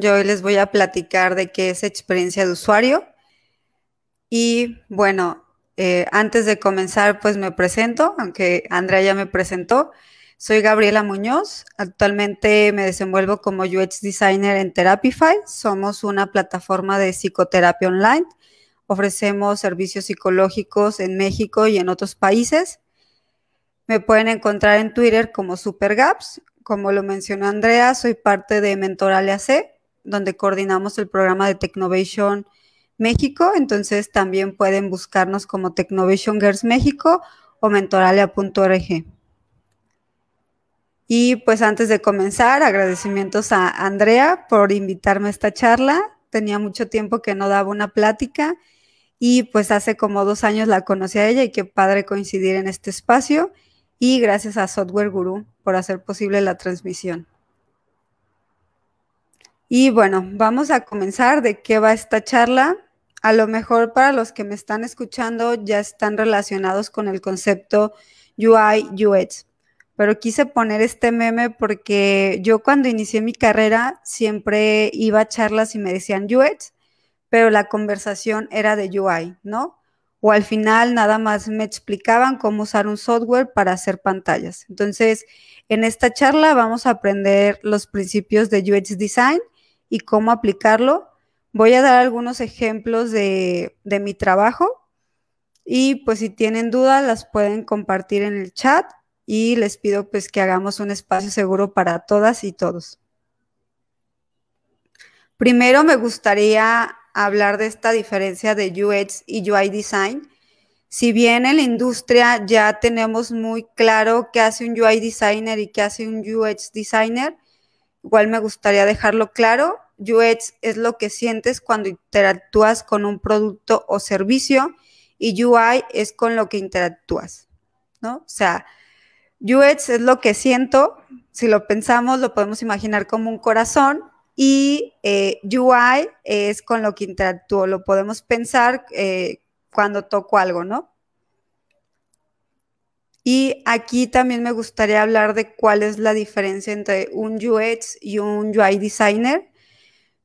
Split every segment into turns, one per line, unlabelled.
Yo hoy les voy a platicar de qué es experiencia de usuario. Y bueno, eh, antes de comenzar, pues me presento, aunque Andrea ya me presentó. Soy Gabriela Muñoz. Actualmente me desenvuelvo como UX Designer en Therapify. Somos una plataforma de psicoterapia online. Ofrecemos servicios psicológicos en México y en otros países. Me pueden encontrar en Twitter como SuperGaps. Como lo mencionó Andrea, soy parte de Mentor AC donde coordinamos el programa de Technovation México. Entonces también pueden buscarnos como Technovation Girls México o mentoralea.org. Y pues antes de comenzar, agradecimientos a Andrea por invitarme a esta charla. Tenía mucho tiempo que no daba una plática y pues hace como dos años la conocí a ella y qué padre coincidir en este espacio. Y gracias a Software Guru por hacer posible la transmisión. Y bueno, vamos a comenzar de qué va esta charla. A lo mejor para los que me están escuchando ya están relacionados con el concepto UI UX, pero quise poner este meme porque yo cuando inicié mi carrera siempre iba a charlas y me decían UX, pero la conversación era de UI, ¿no? O al final nada más me explicaban cómo usar un software para hacer pantallas. Entonces, en esta charla vamos a aprender los principios de UX Design y cómo aplicarlo. Voy a dar algunos ejemplos de, mi trabajo y pues si tienen dudas las pueden compartir en el chat y les pido pues que hagamos un espacio seguro para todas y todos. Primero me gustaría hablar de esta diferencia de UX y UI design. Si bien en la industria ya tenemos muy claro qué hace un UI designer y qué hace un UX designer, igual me gustaría dejarlo claro, UX es lo que sientes cuando interactúas con un producto o servicio y UI es con lo que interactúas, ¿no? O sea, UX es lo que siento, si lo pensamos lo podemos imaginar como un corazón y eh, UI es con lo que interactúo, lo podemos pensar eh, cuando toco algo, ¿no? Y aquí también me gustaría hablar de cuál es la diferencia entre un UX y un UI designer.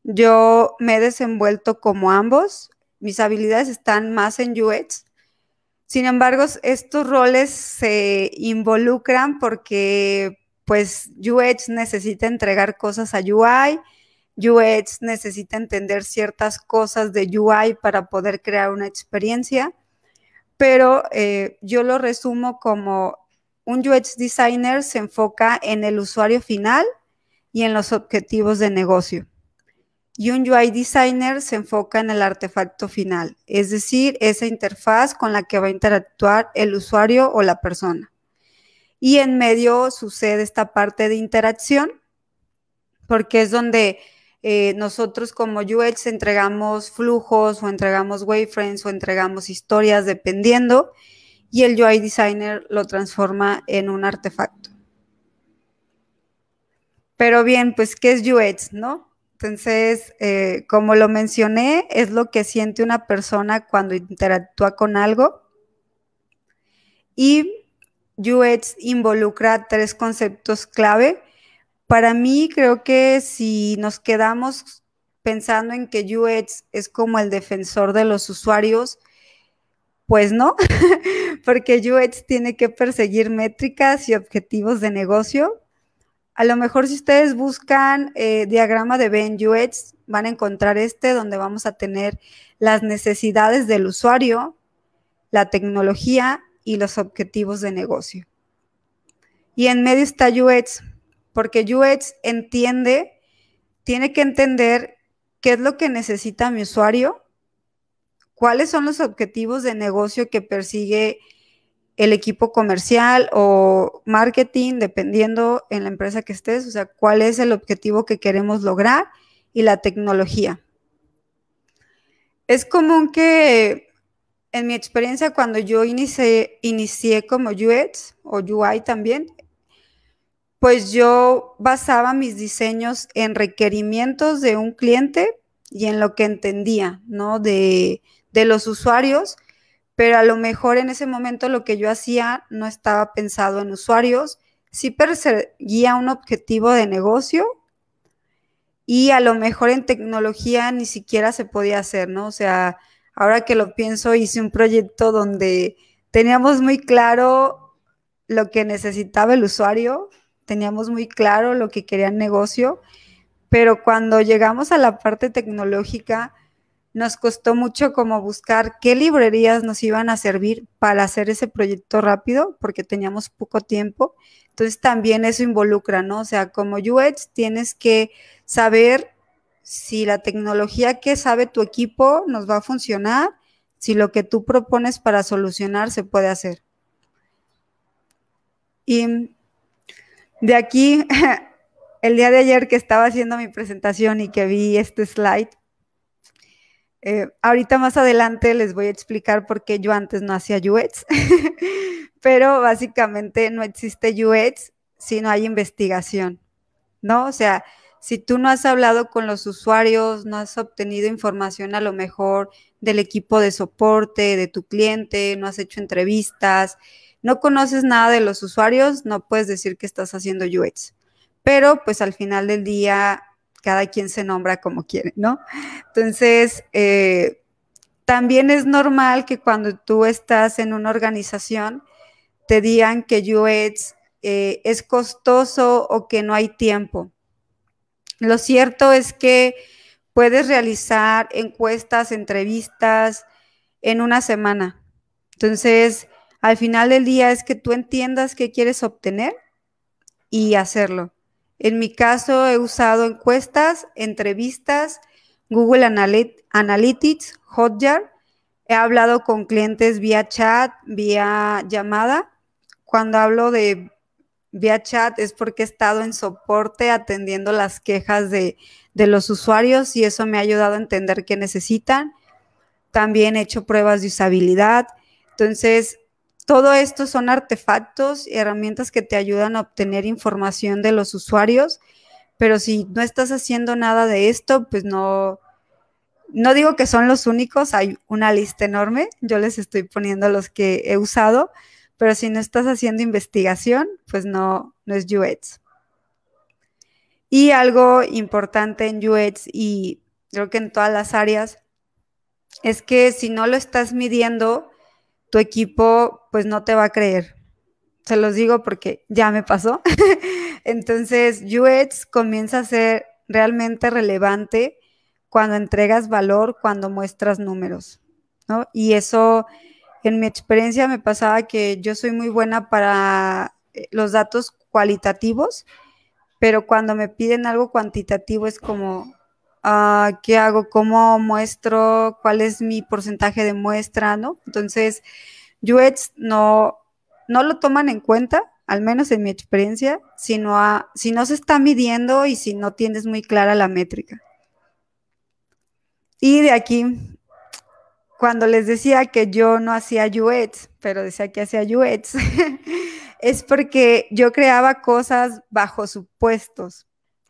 Yo me he desenvuelto como ambos. Mis habilidades están más en UX. Sin embargo, estos roles se involucran porque pues UX necesita entregar cosas a UI, UX necesita entender ciertas cosas de UI para poder crear una experiencia pero eh, yo lo resumo como un UX designer se enfoca en el usuario final y en los objetivos de negocio. Y un UI designer se enfoca en el artefacto final, es decir, esa interfaz con la que va a interactuar el usuario o la persona. Y en medio sucede esta parte de interacción, porque es donde eh, nosotros como UX entregamos flujos o entregamos waveframes o entregamos historias dependiendo y el UI designer lo transforma en un artefacto. Pero bien, pues, ¿qué es UX, no? Entonces, eh, como lo mencioné, es lo que siente una persona cuando interactúa con algo. Y UX involucra tres conceptos clave para mí creo que si nos quedamos pensando en que UX es como el defensor de los usuarios, pues no, porque UX tiene que perseguir métricas y objetivos de negocio. A lo mejor si ustedes buscan eh, diagrama de Ben UX, van a encontrar este donde vamos a tener las necesidades del usuario, la tecnología y los objetivos de negocio. Y en medio está UX, porque UX entiende, tiene que entender qué es lo que necesita mi usuario, cuáles son los objetivos de negocio que persigue el equipo comercial o marketing, dependiendo en la empresa que estés, o sea, cuál es el objetivo que queremos lograr y la tecnología. Es común que en mi experiencia cuando yo inicié, como UX o UI también, pues yo basaba mis diseños en requerimientos de un cliente y en lo que entendía, ¿no? De, los usuarios, pero a lo mejor en ese momento lo que yo hacía no estaba pensado en usuarios, sí perseguía un objetivo de negocio y a lo mejor en tecnología ni siquiera se podía hacer, ¿no? O sea, ahora que lo pienso, hice un proyecto donde teníamos muy claro lo que necesitaba el usuario, teníamos muy claro lo que quería el negocio, pero cuando llegamos a la parte tecnológica, nos costó mucho como buscar qué librerías nos iban a servir para hacer ese proyecto rápido, porque teníamos poco tiempo. Entonces también eso involucra, ¿no? O sea, como UX tienes que saber si la tecnología que sabe tu equipo nos va a funcionar, si lo que tú propones para solucionar se puede hacer. Y de aquí, el día de ayer que estaba haciendo mi presentación y que vi este slide, eh, ahorita más adelante les voy a explicar por qué yo antes no hacía UX, pero básicamente no existe UX si no hay investigación, ¿no? O sea, si tú no has hablado con los usuarios, no has obtenido información a lo mejor del equipo de soporte, de tu cliente, no has hecho entrevistas, no conoces nada de los usuarios, no puedes decir que estás haciendo UX. Pero pues al final del día, cada quien se nombra como quiere, ¿no? Entonces, eh, también es normal que cuando tú estás en una organización, te digan que UX eh, es costoso o que no hay tiempo. Lo cierto es que puedes realizar encuestas, entrevistas en una semana. Entonces, al final del día es que tú entiendas qué quieres obtener y hacerlo. En mi caso he usado encuestas, entrevistas, Google Analytics, Hotjar. He hablado con clientes vía chat, vía llamada. Cuando hablo de vía chat es porque he estado en soporte atendiendo las quejas de, los usuarios y eso me ha ayudado a entender qué necesitan. También he hecho pruebas de usabilidad. Entonces, todo esto son artefactos y herramientas que te ayudan a obtener información de los usuarios, pero si no estás haciendo nada de esto, pues no, no digo que son los únicos, hay una lista enorme, yo les estoy poniendo los que he usado, pero si no estás haciendo investigación, pues no, no es UX. Y algo importante en UX y creo que en todas las áreas es que si no lo estás midiendo, tu equipo pues no te va a creer. Se los digo porque ya me pasó. Entonces, UX comienza a ser realmente relevante cuando entregas valor, cuando muestras números, Y eso, en mi experiencia, me pasaba que yo soy muy buena para eh, los datos cualitativos, pero cuando me piden algo cuantitativo es como, Ah, ¿Qué hago? ¿Cómo muestro? ¿Cuál es mi porcentaje de muestra? ¿No? Entonces, Juets no, no lo toman en cuenta, al menos en mi experiencia, sino a, si no se está midiendo y si no tienes muy clara la métrica. Y de aquí, cuando les decía que yo no hacía Juets, pero decía que hacía Juets, es porque yo creaba cosas bajo supuestos,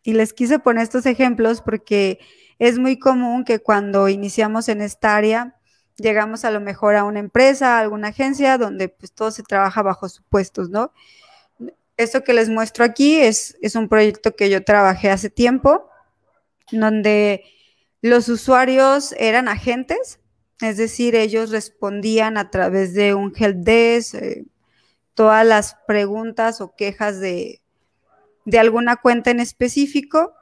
y les quise poner estos ejemplos porque es muy común que cuando iniciamos en esta área, llegamos a lo mejor a una empresa, a alguna agencia, donde pues todo se trabaja bajo supuestos, ¿no? Esto que les muestro aquí es, es un proyecto que yo trabajé hace tiempo, donde los usuarios eran agentes, es decir, ellos respondían a través de un helpdesk, eh, todas las preguntas o quejas de, de alguna cuenta en específico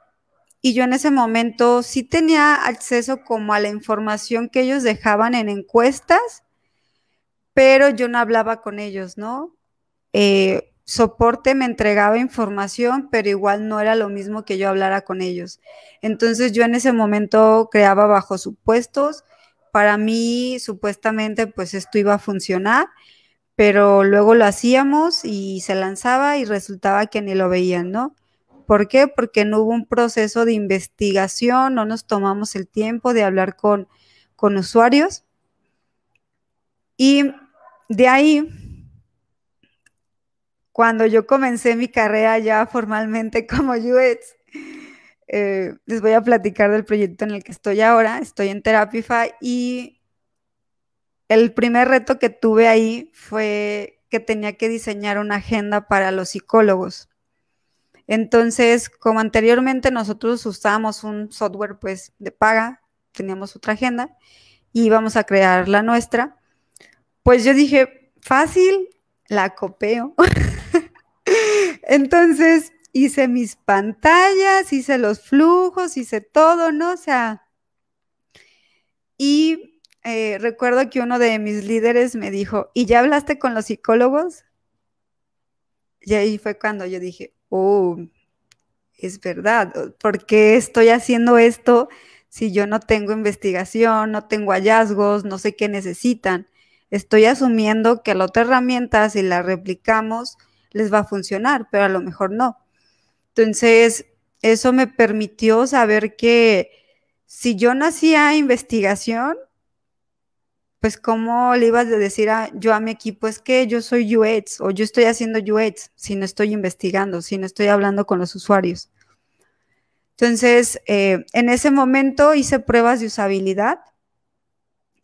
y yo en ese momento sí tenía acceso como a la información que ellos dejaban en encuestas, pero yo no hablaba con ellos, ¿no? Eh, soporte me entregaba información, pero igual no era lo mismo que yo hablara con ellos. Entonces yo en ese momento creaba bajo supuestos. Para mí, supuestamente, pues esto iba a funcionar, pero luego lo hacíamos y se lanzaba y resultaba que ni lo veían, ¿no? ¿Por qué? Porque no hubo un proceso de investigación, no nos tomamos el tiempo de hablar con, con usuarios. Y de ahí, cuando yo comencé mi carrera ya formalmente como UX, eh, les voy a platicar del proyecto en el que estoy ahora. Estoy en Therapify y el primer reto que tuve ahí fue que tenía que diseñar una agenda para los psicólogos. Entonces, como anteriormente nosotros usábamos un software pues de paga, teníamos otra agenda y íbamos a crear la nuestra, pues yo dije, fácil, la copio. Entonces, hice mis pantallas, hice los flujos, hice todo, ¿no? O sea, y eh, recuerdo que uno de mis líderes me dijo, ¿y ya hablaste con los psicólogos? Y ahí fue cuando yo dije, oh, es verdad, ¿por qué estoy haciendo esto si yo no tengo investigación, no tengo hallazgos, no sé qué necesitan? Estoy asumiendo que la otra herramienta, si la replicamos, les va a funcionar, pero a lo mejor no. Entonces, eso me permitió saber que si yo no hacía investigación, pues cómo le ibas a decir a, yo a mi equipo, es que yo soy UX o yo estoy haciendo UX si no estoy investigando, si no estoy hablando con los usuarios. Entonces, eh, en ese momento hice pruebas de usabilidad.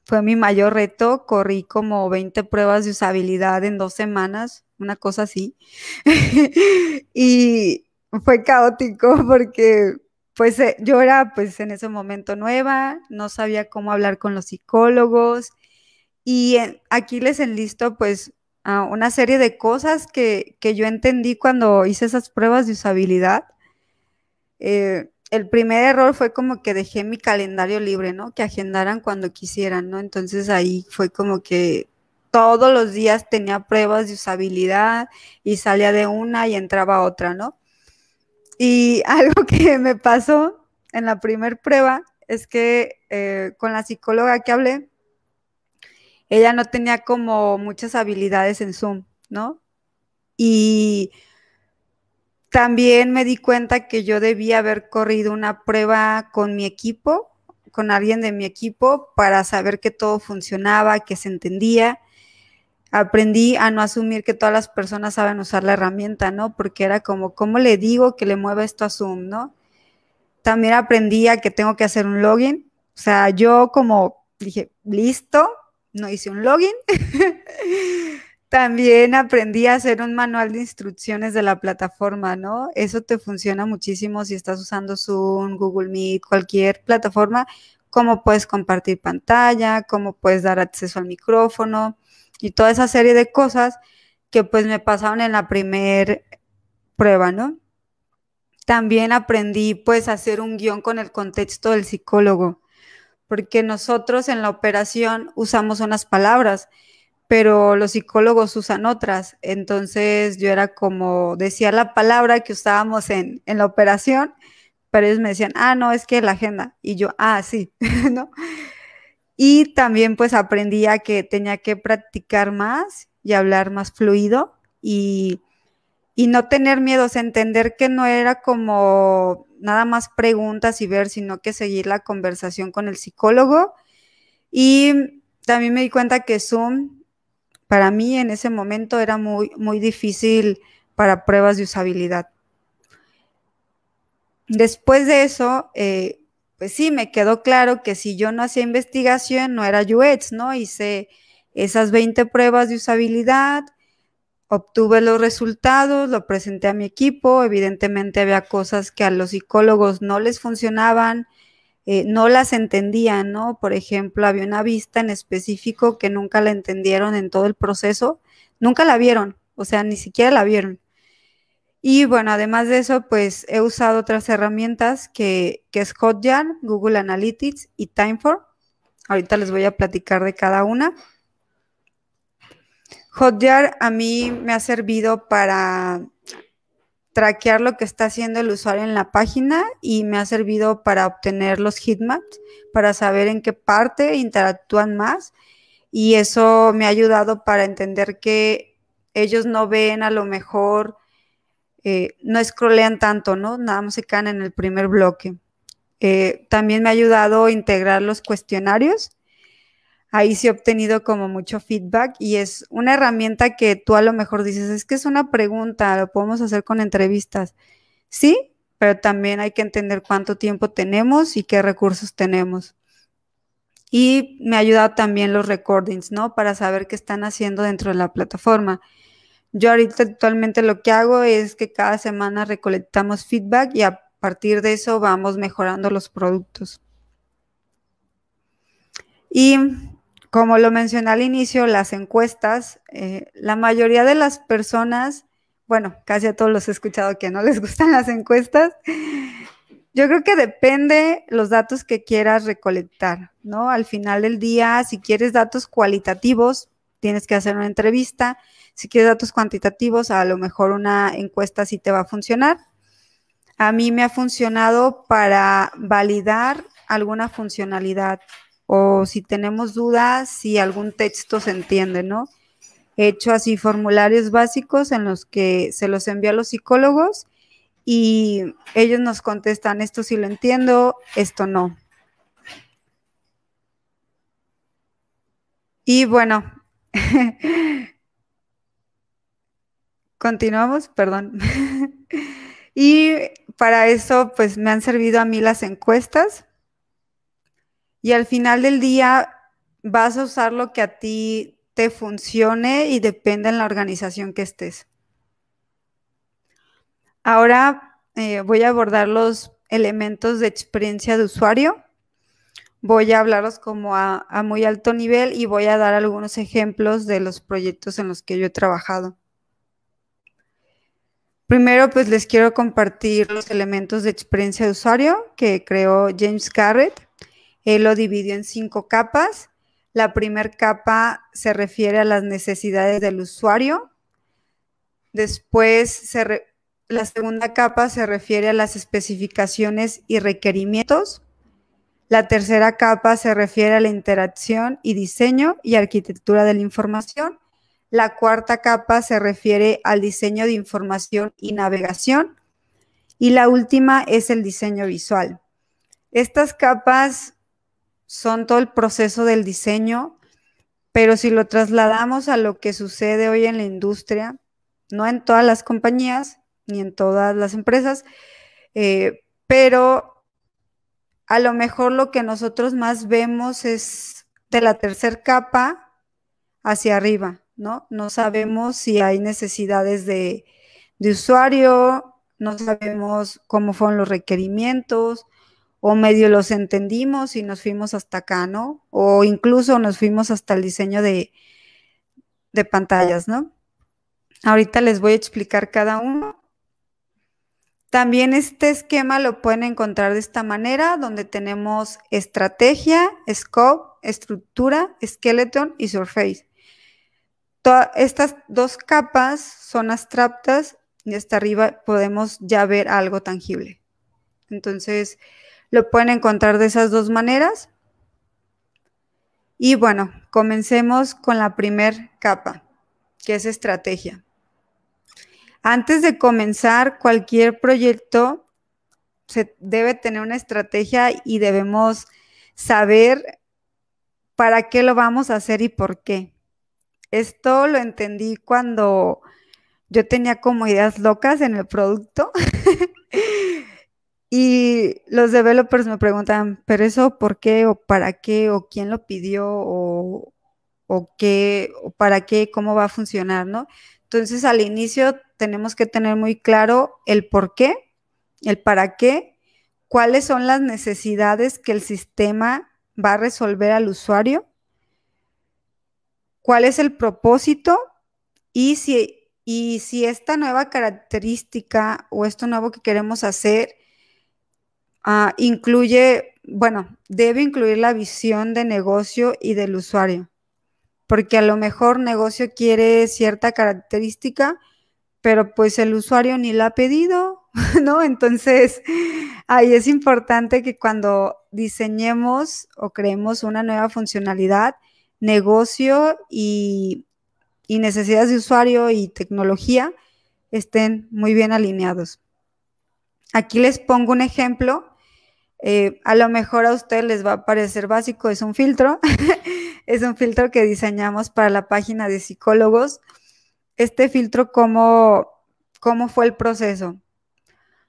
Fue mi mayor reto, corrí como 20 pruebas de usabilidad en dos semanas, una cosa así. y fue caótico porque pues eh, yo era pues en ese momento nueva, no sabía cómo hablar con los psicólogos, y eh, aquí les enlisto pues a una serie de cosas que, que, yo entendí cuando hice esas pruebas de usabilidad. Eh, el primer error fue como que dejé mi calendario libre, ¿no? Que agendaran cuando quisieran, ¿no? Entonces ahí fue como que todos los días tenía pruebas de usabilidad y salía de una y entraba a otra, ¿no? Y algo que me pasó en la primer prueba es que eh, con la psicóloga que hablé, ella no tenía como muchas habilidades en Zoom, ¿no? Y también me di cuenta que yo debía haber corrido una prueba con mi equipo, con alguien de mi equipo, para saber que todo funcionaba, que se entendía. Aprendí a no asumir que todas las personas saben usar la herramienta, ¿no? Porque era como, ¿cómo le digo que le mueva esto a Zoom, ¿no? También aprendí a que tengo que hacer un login. O sea, yo como dije, listo, no hice un login. También aprendí a hacer un manual de instrucciones de la plataforma, ¿no? Eso te funciona muchísimo si estás usando Zoom, Google Meet, cualquier plataforma, cómo puedes compartir pantalla, cómo puedes dar acceso al micrófono y toda esa serie de cosas que pues me pasaron en la primera prueba, ¿no? También aprendí pues a hacer un guión con el contexto del psicólogo porque nosotros en la operación usamos unas palabras, pero los psicólogos usan otras. Entonces yo era como, decía la palabra que usábamos en, en la operación, pero ellos me decían, ah, no, es que la agenda. Y yo, ah, sí, ¿no? Y también pues aprendía que tenía que practicar más y hablar más fluido y, y no tener miedos, entender que no era como nada más preguntas y ver, sino que seguir la conversación con el psicólogo. Y también me di cuenta que Zoom, para mí en ese momento, era muy, muy difícil para pruebas de usabilidad. Después de eso, eh, pues sí, me quedó claro que si yo no hacía investigación, no era UX, ¿no? Hice esas 20 pruebas de usabilidad, Obtuve los resultados, lo presenté a mi equipo, evidentemente había cosas que a los psicólogos no les funcionaban, eh, no las entendían, ¿no? Por ejemplo, había una vista en específico que nunca la entendieron en todo el proceso, nunca la vieron, o sea, ni siquiera la vieron. Y bueno, además de eso, pues he usado otras herramientas que, que es Hotjar, Google Analytics y Timefor. Ahorita les voy a platicar de cada una. Hotjar a mí me ha servido para traquear lo que está haciendo el usuario en la página y me ha servido para obtener los heatmaps, para saber en qué parte interactúan más y eso me ha ayudado para entender que ellos no ven a lo mejor, eh, no scrollean tanto, ¿no? Nada más se quedan en el primer bloque. Eh, también me ha ayudado a integrar los cuestionarios ahí sí he obtenido como mucho feedback y es una herramienta que tú a lo mejor dices, es que es una pregunta, lo podemos hacer con entrevistas. Sí, pero también hay que entender cuánto tiempo tenemos y qué recursos tenemos. Y me ha ayudado también los recordings, ¿no? Para saber qué están haciendo dentro de la plataforma. Yo ahorita actualmente lo que hago es que cada semana recolectamos feedback y a partir de eso vamos mejorando los productos. Y como lo mencioné al inicio, las encuestas, eh, la mayoría de las personas, bueno, casi a todos los he escuchado que no les gustan las encuestas. Yo creo que depende los datos que quieras recolectar, ¿no? Al final del día, si quieres datos cualitativos, tienes que hacer una entrevista. Si quieres datos cuantitativos, a lo mejor una encuesta sí te va a funcionar. A mí me ha funcionado para validar alguna funcionalidad o si tenemos dudas, si algún texto se entiende, ¿no? He hecho así formularios básicos en los que se los envía a los psicólogos y ellos nos contestan esto sí lo entiendo, esto no. Y bueno, continuamos, perdón. y para eso, pues me han servido a mí las encuestas y al final del día vas a usar lo que a ti te funcione y depende en la organización que estés. Ahora eh, voy a abordar los elementos de experiencia de usuario. Voy a hablaros como a, muy alto nivel y voy a dar algunos ejemplos de los proyectos en los que yo he trabajado. Primero, pues les quiero compartir los elementos de experiencia de usuario que creó James Garrett. Él lo dividió en cinco capas. La primera capa se refiere a las necesidades del usuario. Después, la segunda capa se refiere a las especificaciones y requerimientos. La tercera capa se refiere a la interacción y diseño y arquitectura de la información. La cuarta capa se refiere al diseño de información y navegación. Y la última es el diseño visual. Estas capas son todo el proceso del diseño, pero si lo trasladamos a lo que sucede hoy en la industria, no en todas las compañías ni en todas las empresas, eh, pero a lo mejor lo que nosotros más vemos es de la tercera capa hacia arriba, ¿no? No sabemos si hay necesidades de, de usuario, no sabemos cómo fueron los requerimientos, o medio los entendimos y nos fuimos hasta acá, ¿no? O incluso nos fuimos hasta el diseño de, pantallas, ¿no? Ahorita les voy a explicar cada uno. También este esquema lo pueden encontrar de esta manera, donde tenemos estrategia, scope, estructura, skeleton y surface. Todas estas dos capas son abstractas y hasta arriba podemos ya ver algo tangible. Entonces, lo pueden encontrar de esas dos maneras. Y bueno, comencemos con la primer capa, que es estrategia. Antes de comenzar cualquier proyecto, se debe tener una estrategia y debemos saber para qué lo vamos a hacer y por qué. Esto lo entendí cuando yo tenía como ideas locas en el producto Y los developers me preguntan, pero eso por qué o para qué o quién lo pidió o, qué o para qué, cómo va a funcionar, ¿no? Entonces al inicio tenemos que tener muy claro el por qué, el para qué, cuáles son las necesidades que el sistema va a resolver al usuario, cuál es el propósito y si, y si esta nueva característica o esto nuevo que queremos hacer Ah, incluye, bueno, debe incluir la visión de negocio y del usuario, porque a lo mejor negocio quiere cierta característica, pero pues el usuario ni la ha pedido, ¿no? Entonces, ahí es importante que cuando diseñemos o creemos una nueva funcionalidad, negocio y necesidades de usuario y tecnología estén muy bien alineados. Aquí les pongo un ejemplo eh, a lo mejor a ustedes les va a parecer básico, es un filtro, es un filtro que diseñamos para la página de psicólogos. Este filtro, ¿cómo, cómo fue el proceso?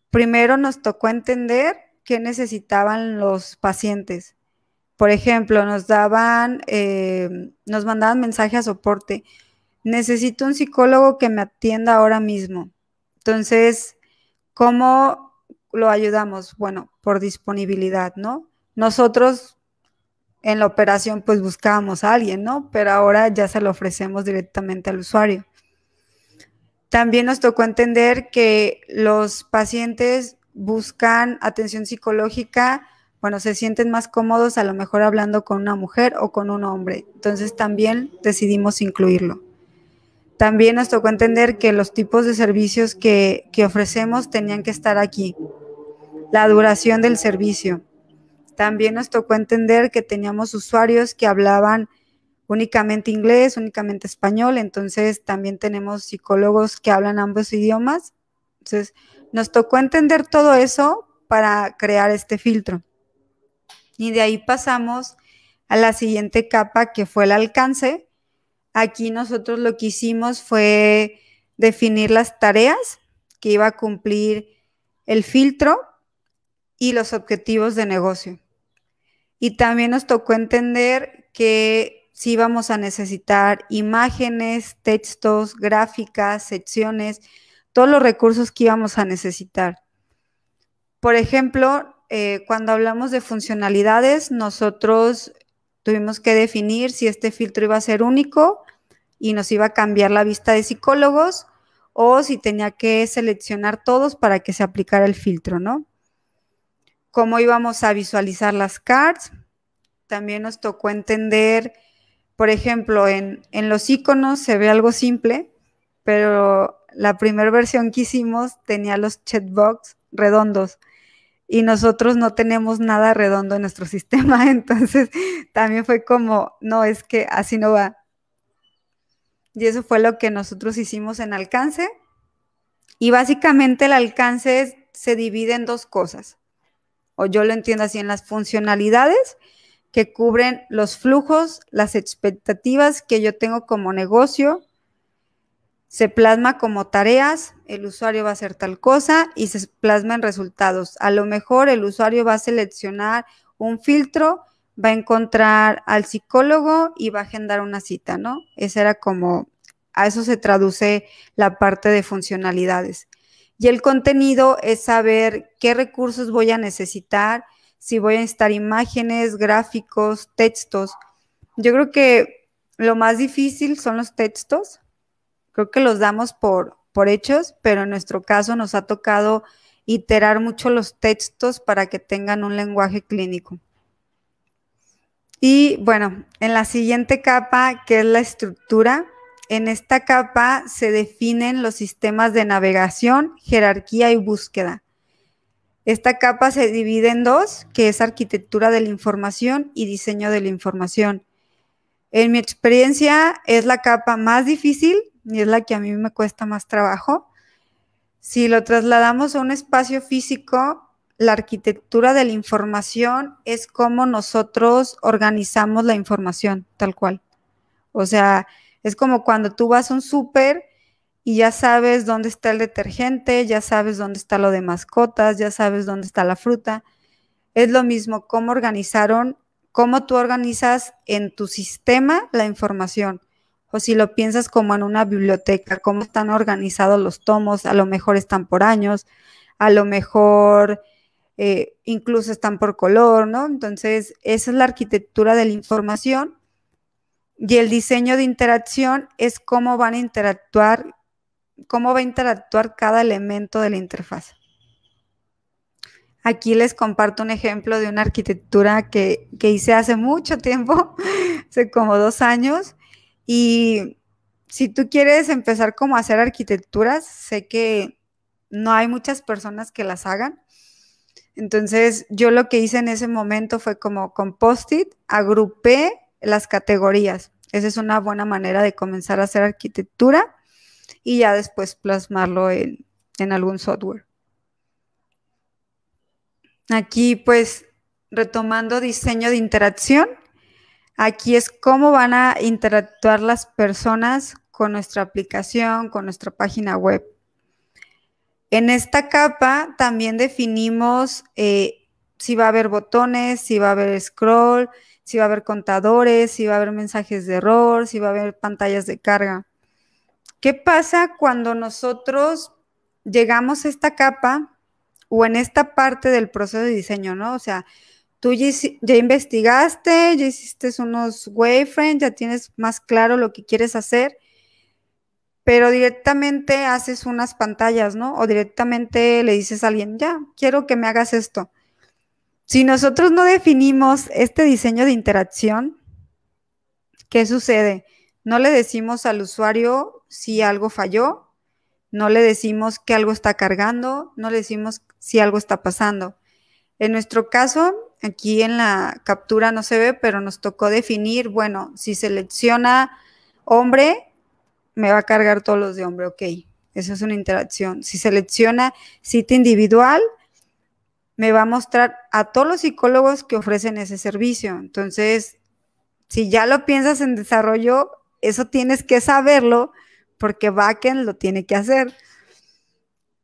Primero nos tocó entender qué necesitaban los pacientes. Por ejemplo, nos daban, eh, nos mandaban mensaje a soporte. Necesito un psicólogo que me atienda ahora mismo. Entonces, ¿cómo lo ayudamos? Bueno, por disponibilidad, ¿no? Nosotros en la operación pues buscábamos a alguien, ¿no? Pero ahora ya se lo ofrecemos directamente al usuario. También nos tocó entender que los pacientes buscan atención psicológica, bueno, se sienten más cómodos a lo mejor hablando con una mujer o con un hombre. Entonces también decidimos incluirlo. También nos tocó entender que los tipos de servicios que, que ofrecemos tenían que estar aquí la duración del servicio. También nos tocó entender que teníamos usuarios que hablaban únicamente inglés, únicamente español, entonces también tenemos psicólogos que hablan ambos idiomas. Entonces, nos tocó entender todo eso para crear este filtro. Y de ahí pasamos a la siguiente capa que fue el alcance. Aquí nosotros lo que hicimos fue definir las tareas que iba a cumplir el filtro y los objetivos de negocio. Y también nos tocó entender que si vamos a necesitar imágenes, textos, gráficas, secciones, todos los recursos que íbamos a necesitar. Por ejemplo, eh, cuando hablamos de funcionalidades, nosotros tuvimos que definir si este filtro iba a ser único y nos iba a cambiar la vista de psicólogos o si tenía que seleccionar todos para que se aplicara el filtro, ¿no? cómo íbamos a visualizar las cards. También nos tocó entender, por ejemplo, en, en los iconos se ve algo simple, pero la primera versión que hicimos tenía los checkbox redondos y nosotros no tenemos nada redondo en nuestro sistema. Entonces también fue como, no, es que así no va. Y eso fue lo que nosotros hicimos en alcance. Y básicamente el alcance se divide en dos cosas o yo lo entiendo así, en las funcionalidades que cubren los flujos, las expectativas que yo tengo como negocio, se plasma como tareas, el usuario va a hacer tal cosa y se plasma en resultados. A lo mejor el usuario va a seleccionar un filtro, va a encontrar al psicólogo y va a agendar una cita, ¿no? Esa era como, a eso se traduce la parte de funcionalidades. Y el contenido es saber qué recursos voy a necesitar, si voy a estar imágenes, gráficos, textos. Yo creo que lo más difícil son los textos. Creo que los damos por, por hechos, pero en nuestro caso nos ha tocado iterar mucho los textos para que tengan un lenguaje clínico. Y bueno, en la siguiente capa, que es la estructura, en esta capa se definen los sistemas de navegación, jerarquía y búsqueda. Esta capa se divide en dos, que es arquitectura de la información y diseño de la información. En mi experiencia es la capa más difícil y es la que a mí me cuesta más trabajo. Si lo trasladamos a un espacio físico, la arquitectura de la información es cómo nosotros organizamos la información, tal cual. O sea, es como cuando tú vas a un súper y ya sabes dónde está el detergente, ya sabes dónde está lo de mascotas, ya sabes dónde está la fruta. Es lo mismo cómo organizaron, cómo tú organizas en tu sistema la información. O si lo piensas como en una biblioteca, cómo están organizados los tomos, a lo mejor están por años, a lo mejor eh, incluso están por color, ¿no? Entonces, esa es la arquitectura de la información y el diseño de interacción es cómo van a interactuar, cómo va a interactuar cada elemento de la interfaz. Aquí les comparto un ejemplo de una arquitectura que, hice hace mucho tiempo, hace como dos años. Y si tú quieres empezar como a hacer arquitecturas, sé que no hay muchas personas que las hagan. Entonces, yo lo que hice en ese momento fue como con it agrupé las categorías. Esa es una buena manera de comenzar a hacer arquitectura y ya después plasmarlo en, algún software. Aquí pues retomando diseño de interacción, aquí es cómo van a interactuar las personas con nuestra aplicación, con nuestra página web. En esta capa también definimos eh, si va a haber botones, si va a haber scroll, si va a haber contadores, si va a haber mensajes de error, si va a haber pantallas de carga. ¿Qué pasa cuando nosotros llegamos a esta capa o en esta parte del proceso de diseño, no? O sea, tú ya, investigaste, ya hiciste unos wayframes, ya tienes más claro lo que quieres hacer, pero directamente haces unas pantallas, ¿no? O directamente le dices a alguien, ya, quiero que me hagas esto. Si nosotros no definimos este diseño de interacción, ¿qué sucede? No le decimos al usuario si algo falló, no le decimos que algo está cargando, no le decimos si algo está pasando. En nuestro caso, aquí en la captura no se ve, pero nos tocó definir, bueno, si selecciona hombre, me va a cargar todos los de hombre, ok. Eso es una interacción. Si selecciona cita individual, me va a mostrar a todos los psicólogos que ofrecen ese servicio. Entonces, si ya lo piensas en desarrollo, eso tienes que saberlo porque backend lo tiene que hacer.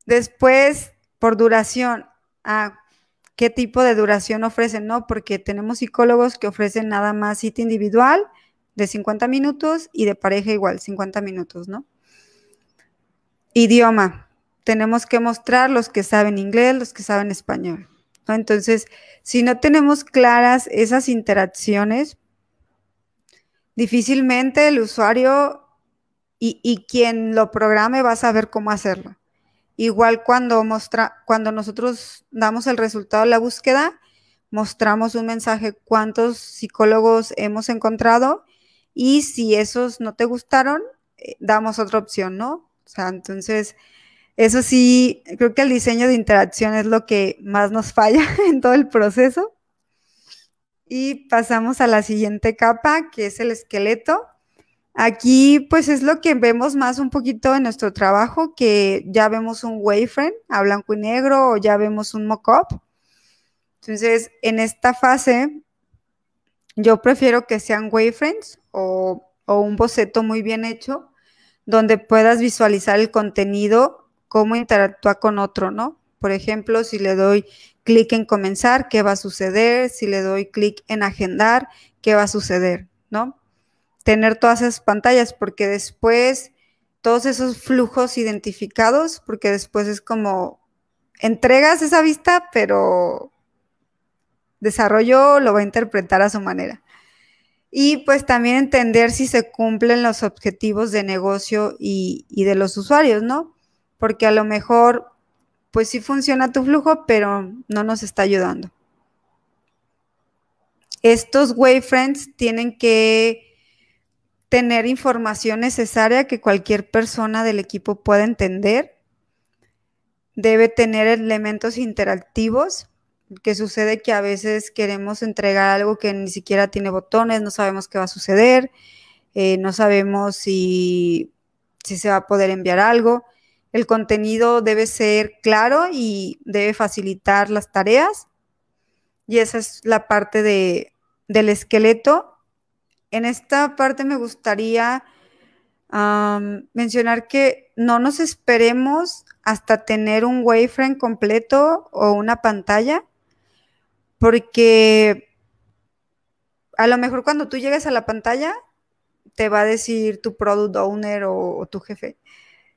Después, por duración, ah, ¿qué tipo de duración ofrecen? No, porque tenemos psicólogos que ofrecen nada más cita individual de 50 minutos y de pareja igual, 50 minutos, ¿no? Idioma tenemos que mostrar los que saben inglés, los que saben español. ¿no? Entonces, si no tenemos claras esas interacciones, difícilmente el usuario y, quien lo programe va a saber cómo hacerlo. Igual cuando, mostra, cuando nosotros damos el resultado de la búsqueda, mostramos un mensaje cuántos psicólogos hemos encontrado y si esos no te gustaron, eh, damos otra opción, ¿no? O sea, entonces eso sí, creo que el diseño de interacción es lo que más nos falla en todo el proceso. Y pasamos a la siguiente capa, que es el esqueleto. Aquí pues es lo que vemos más un poquito en nuestro trabajo, que ya vemos un waveframe a blanco y negro o ya vemos un mock-up. Entonces, en esta fase, yo prefiero que sean waveframes o un boceto muy bien hecho, donde puedas visualizar el contenido cómo interactúa con otro, ¿no? Por ejemplo, si le doy clic en comenzar, ¿qué va a suceder? Si le doy clic en agendar, ¿qué va a suceder? ¿No? Tener todas esas pantallas porque después todos esos flujos identificados, porque después es como entregas esa vista, pero desarrollo lo va a interpretar a su manera. Y pues también entender si se cumplen los objetivos de negocio y, y de los usuarios, ¿no? porque a lo mejor, pues sí funciona tu flujo, pero no nos está ayudando. Estos WayFriends tienen que tener información necesaria que cualquier persona del equipo pueda entender. Debe tener elementos interactivos, que sucede que a veces queremos entregar algo que ni siquiera tiene botones, no sabemos qué va a suceder, eh, no sabemos si se va a poder enviar algo. El contenido debe ser claro y debe facilitar las tareas. Y esa es la parte del esqueleto. En esta parte me gustaría mencionar que no nos esperemos hasta tener un waveframe completo o una pantalla, porque a lo mejor cuando tú llegues a la pantalla te va a decir tu product owner o tu jefe,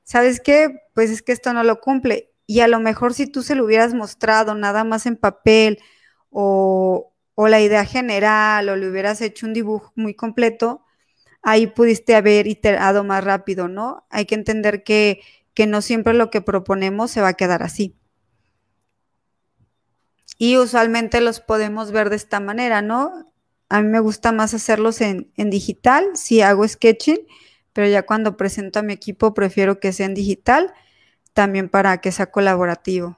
¿sabes qué? Pues es que esto no lo cumple. Y a lo mejor si tú se lo hubieras mostrado nada más en papel o, la idea general o le hubieras hecho un dibujo muy completo, ahí pudiste haber iterado más rápido, ¿no? Hay que entender que, no siempre lo que proponemos se va a quedar así. Y usualmente los podemos ver de esta manera, ¿no? A mí me gusta más hacerlos en digital, si hago sketching, pero ya cuando presento a mi equipo prefiero que sea en digital, también para que sea colaborativo.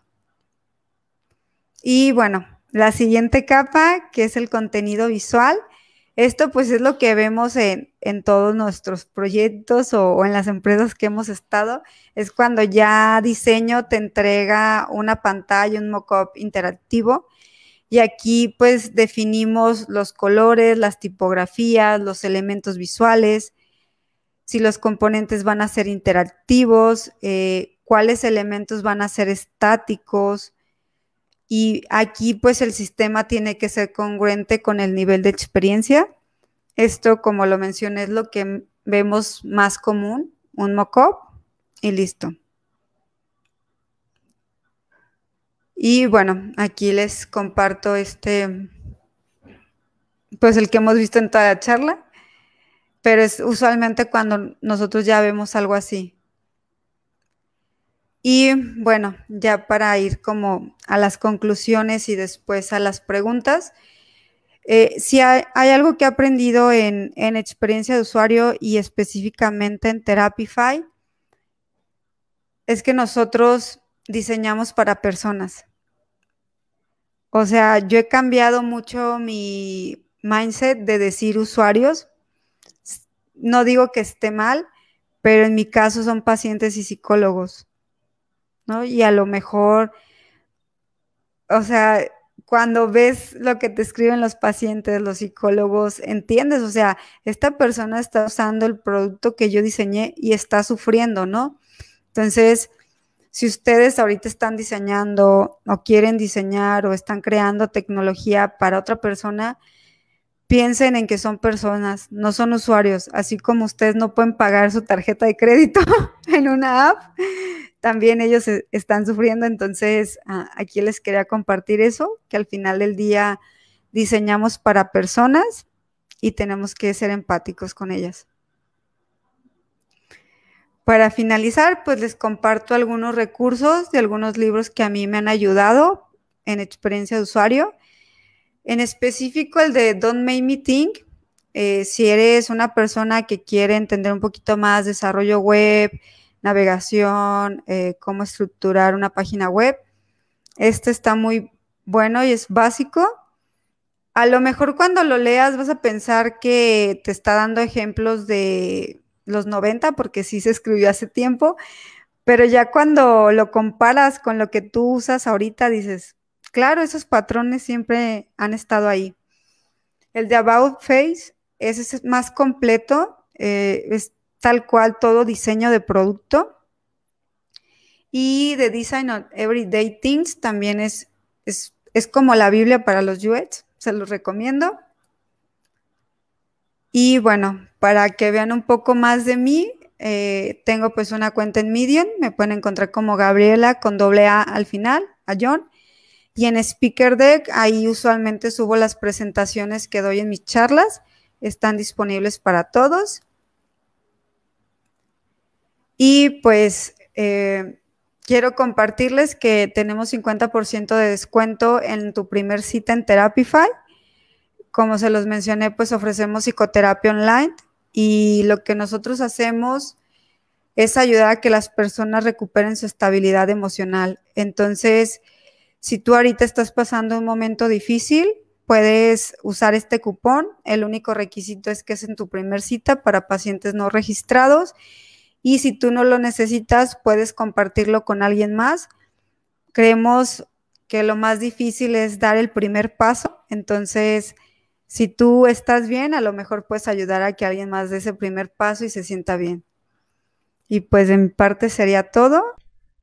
Y bueno, la siguiente capa, que es el contenido visual. Esto pues es lo que vemos en, todos nuestros proyectos o, o, en las empresas que hemos estado. Es cuando ya diseño te entrega una pantalla, un mockup interactivo. Y aquí pues definimos los colores, las tipografías, los elementos visuales, si los componentes van a ser interactivos, eh, cuáles elementos van a ser estáticos. Y aquí pues el sistema tiene que ser congruente con el nivel de experiencia. Esto, como lo mencioné, es lo que vemos más común, un mockup y listo. Y bueno, aquí les comparto este, pues el que hemos visto en toda la charla pero es usualmente cuando nosotros ya vemos algo así. Y bueno, ya para ir como a las conclusiones y después a las preguntas, eh, si hay, algo que he aprendido en, en, experiencia de usuario y específicamente en Therapify, es que nosotros diseñamos para personas. O sea, yo he cambiado mucho mi mindset de decir usuarios no digo que esté mal, pero en mi caso son pacientes y psicólogos, ¿no? Y a lo mejor, o sea, cuando ves lo que te escriben los pacientes, los psicólogos, entiendes, o sea, esta persona está usando el producto que yo diseñé y está sufriendo, ¿no? Entonces, si ustedes ahorita están diseñando o quieren diseñar o están creando tecnología para otra persona, Piensen en que son personas, no son usuarios, así como ustedes no pueden pagar su tarjeta de crédito en una app, también ellos e-, están sufriendo. Entonces, ah, aquí les quería compartir eso, que al final del día diseñamos para personas y tenemos que ser empáticos con ellas. Para finalizar, pues les comparto algunos recursos de algunos libros que a mí me han ayudado en experiencia de usuario. En específico el de Don't Make Me Think, eh, si eres una persona que quiere entender un poquito más desarrollo web, navegación, eh, cómo estructurar una página web, este está muy bueno y es básico. A lo mejor cuando lo leas vas a pensar que te está dando ejemplos de los 90, porque sí se escribió hace tiempo, pero ya cuando lo comparas con lo que tú usas ahorita, dices, claro, esos patrones siempre han estado ahí. El de About Face es, más completo, eh, es tal cual todo diseño de producto. Y de Design on Everyday Things también es, es, como la Biblia para los UX, se los recomiendo. Y bueno, para que vean un poco más de mí, eh, tengo pues una cuenta en Medium, me pueden encontrar como Gabriela con doble A al final, a John. Y en Speaker Deck, ahí usualmente subo las presentaciones que doy en mis charlas. Están disponibles para todos. Y pues eh, quiero compartirles que tenemos 50% de descuento en tu primer cita en Therapify. Como se los mencioné, pues ofrecemos psicoterapia online y lo que nosotros hacemos es ayudar a que las personas recuperen su estabilidad emocional. Entonces, si tú ahorita estás pasando un momento difícil, puedes usar este cupón. El único requisito es que es en tu primer cita para pacientes no registrados. Y si tú no lo necesitas, puedes compartirlo con alguien más. Creemos que lo más difícil es dar el primer paso. Entonces, si tú estás bien, a lo mejor puedes ayudar a que alguien más dé ese primer paso y se sienta bien. Y pues en parte sería todo.